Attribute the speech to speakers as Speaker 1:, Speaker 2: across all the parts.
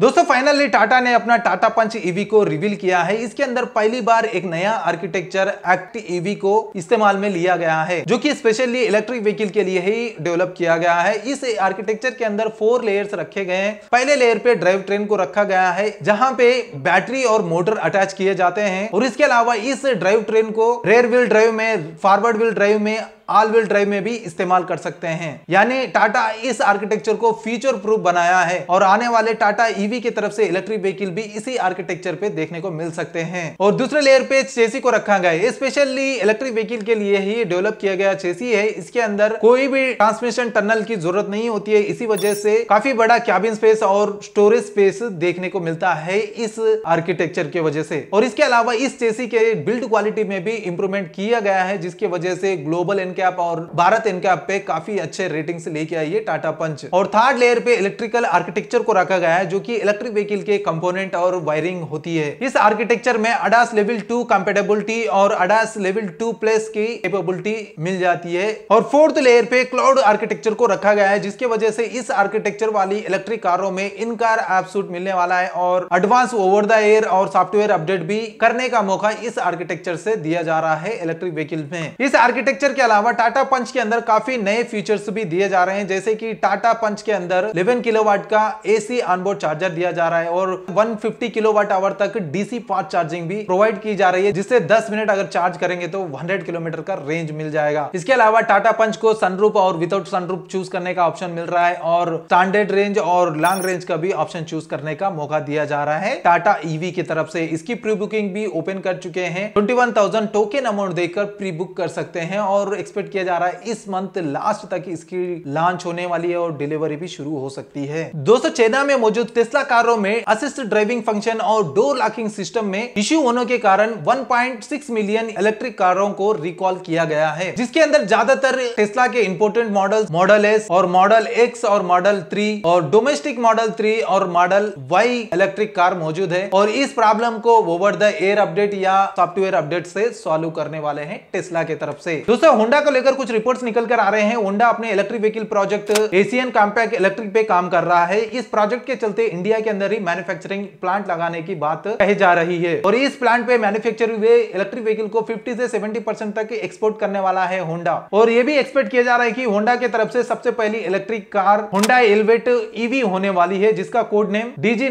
Speaker 1: दोस्तों फाइनली टाटा ने अपना टाटा पंच ईवी को रिवील किया है इसके अंदर पहली बार एक नया आर्किटेक्चर एक्ट ईवी को इस्तेमाल में लिया गया है जो कि स्पेशली इलेक्ट्रिक व्हीकल के लिए ही डेवलप किया गया है इस आर्किटेक्चर के अंदर फोर लेयर्स रखे गए हैं पहले लेयर पे ड्राइव ट्रेन को रखा गया है जहाँ पे बैटरी और मोटर अटैच किए जाते हैं और इसके अलावा इस ड्राइव ट्रेन को रेयर व्हील ड्राइव में फॉरवर्ड व्हील ड्राइव में ऑल व्हील ड्राइव में भी इस्तेमाल कर सकते हैं यानी टाटा इस आर्किटेक्चर को फ्यूचर प्रूफ बनाया है और आने वाले टाटा ईवी e की तरफ से इलेक्ट्रिक व्हीकिल भी इसी आर्किटेक्चर पे देखने को मिल सकते हैं और दूसरे लेयर पे चेसी को रखा गया है स्पेशली इलेक्ट्रिक व्हीकिल के लिए ही डेवलप किया गया चेसी है इसके अंदर कोई भी ट्रांसमिशन टनल की जरूरत नहीं होती है इसी वजह से काफी बड़ा कैबिन स्पेस और स्टोरेज स्पेस देखने को मिलता है इस आर्किटेक्चर की वजह से और इसके अलावा इस चेसी के बिल्ड क्वालिटी में भी इंप्रूवमेंट किया गया है जिसकी वजह से ग्लोबल एनके कैप और भारत इनकैप पे काफी अच्छे रेटिंग लेके आई है टाटा पंच और थर्ड लेयर पे इलेक्ट्रिकल आर्किटेक्चर को रखा गया है जो की इलेक्ट्रिक व्हीकल के कंपोनेंट और वायरिंग होती है इस आर्किटेक्चर में अडास लेवल टू कम्पेटेबिलिटी और अडास लेवल टू प्लस की कैपेबिलिटी मिल जाती है और फोर्थ लेयर पे क्लाउड आर्किटेक्चर को रखा गया है जिसके वजह से इस आर्किटेक्चर वाली इलेक्ट्रिक कारों में इन कार एपसूट मिलने वाला है और एडवांस ओवर द एयर और सॉफ्टवेयर अपडेट भी करने का मौका इस आर्किटेक्चर से दिया जा रहा है इलेक्ट्रिक व्हीकल में इस आर्किटेक्चर के अलावा और टाटा पंच के अंदर काफी नए फीचर्स भी दिए जा रहे हैं जैसे कि टाटा पंच के अंदर 11 किलोवाट का एसी ऑनबोर्ड चार्जर दिया जा रहा है और 150 किलोवाट आवर तक डीसी फास्ट चार्जिंग भी प्रोवाइड की जा रही है जिससे 10 मिनट अगर चार्ज करेंगे तो 100 किलोमीटर का रेंज मिल जाएगा इसके अलावा टाटा पंच को सनरूप और विदाउट सनरूप चूज करने का ऑप्शन मिल रहा है और स्टैंडर्ड रेंज और लॉन्ग रेंज का भी ऑप्शन चूज करने का मौका दिया जा रहा है टाटा ईवी e की तरफ से इसकी प्री बुकिंग भी ओपन कर चुके हैं ट्वेंटी टोकन अमाउंट देकर प्री बुक कर सकते हैं और एक्सपेक्ट किया जा रहा है इस मंथ लास्ट तक इसकी लॉन्च होने वाली है और डिलीवरी भी शुरू हो सकती है दोस्तों चेना में मौजूद टेस्ला कारों में असिस्ट ड्राइविंग फंक्शन और डोर लॉकिंग सिस्टम में इश्यू होने के कारण 1.6 मिलियन इलेक्ट्रिक कारों को रिकॉल किया गया है जिसके अंदर ज्यादातर टेस्ला के इंपोर्टेंट मॉडल मॉडल एस और मॉडल एक्स और मॉडल थ्री और डोमेस्टिक मॉडल थ्री और मॉडल वाई इलेक्ट्रिक कार मौजूद है और इस प्रॉब्लम को ओवर द एयर अपडेट या सॉफ्टवेयर अपडेट से सॉल्व करने वाले हैं टेस्ला के तरफ से दोस्तों होंडा होंडा को लेकर कुछ रिपोर्ट्स निकल कर आ रहे हैं होंडा अपने electric vehicle project Asian compact electric पे काम कर रहा है इस प्रोजेक्ट के चलते इंडिया के अंदर ही मैन्युफैक्चरिंग प्लांट लगाने की बात कही जा रही है और इस प्लांट पे मैन्युफैक्चर हुए इलेक्ट्रिक व्हीकल को फिफ्टी से सेवेंटी तक एक्सपोर्ट करने वाला है होंडा और ये भी एक्सपेक्ट किया जा रहा है की होंडा के तरफ से सबसे पहली electric car Honda Elevate EV होने वाली है जिसका कोड नेम डीजी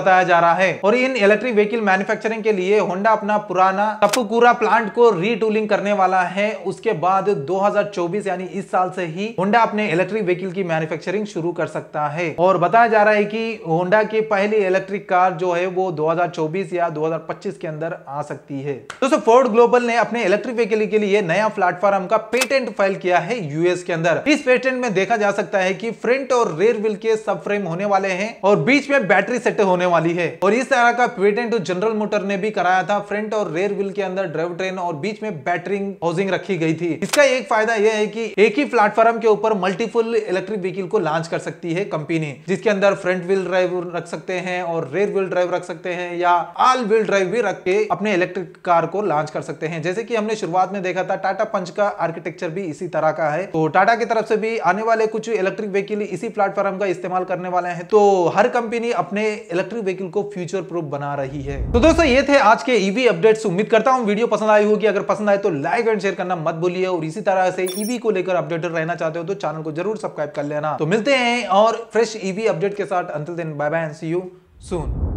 Speaker 1: बताया जा रहा है और इन इलेक्ट्रिक व्हीकल मैन्युफैक्चरिंग के लिए होंडा अपना पुराना टपुकुरा प्लांट को रीटूलिंग करने वाला है उसके बाद बाद 2024 यानी इस साल से ही होंडा अपने इलेक्ट्रिक व्हीकल की मैन्युफैक्चरिंग शुरू कर सकता है और बताया जा रहा है कि होंडा की पहली इलेक्ट्रिक कार जो है वो 2024 या 2025 के अंदर आ सकती है दोस्तों फोर्ड ग्लोबल ने अपने इलेक्ट्रिक व्हीकल के लिए नया प्लेटफॉर्म का पेटेंट फाइल किया है यूएस के अंदर इस पेटेंट में देखा जा सकता है की फ्रंट और रेयर व्हील के सब फ्रेम होने वाले हैं और बीच में बैटरी सेट होने वाली है और इस तरह का पेटेंट जनरल मोटर ने भी कराया था फ्रंट और रेयर व्हील के अंदर ड्राइव ट्रेन और बीच में बैटरी हाउसिंग रखी गई थी इसके इसका एक फायदा यह है कि एक ही प्लेटफॉर्म के ऊपर मल्टीपल इलेक्ट्रिक व्हीकल को लॉन्च कर सकती है कंपनी जिसके अंदर फ्रंट व्हील ड्राइव रख सकते हैं और रेयर व्हील ड्राइव रख सकते हैं या ऑल व्हील ड्राइव भी रख के अपने इलेक्ट्रिक कार को लॉन्च कर सकते हैं जैसे कि हमने शुरुआत में देखा था टाटा पंच का आर्किटेक्चर भी इसी तरह का है तो टाटा की तरफ से भी आने वाले कुछ इलेक्ट्रिक व्हीकल इसी प्लेटफॉर्म का इस्तेमाल करने वाले हैं तो हर कंपनी अपने इलेक्ट्रिक व्हीकल को फ्यूचर प्रूफ बना रही है तो दोस्तों ये थे आज के ईवी अपडेट्स उम्मीद करता हूँ वीडियो पसंद आई होगी अगर पसंद आए तो लाइक एंड शेयर करना मत भूलिए और इसी तरह से ईवी e को लेकर अपडेटेड रहना चाहते हो तो चैनल को जरूर सब्सक्राइब कर लेना तो मिलते हैं और फ्रेश ईवी अपडेट के साथ अंतिल दिन bye bye see you soon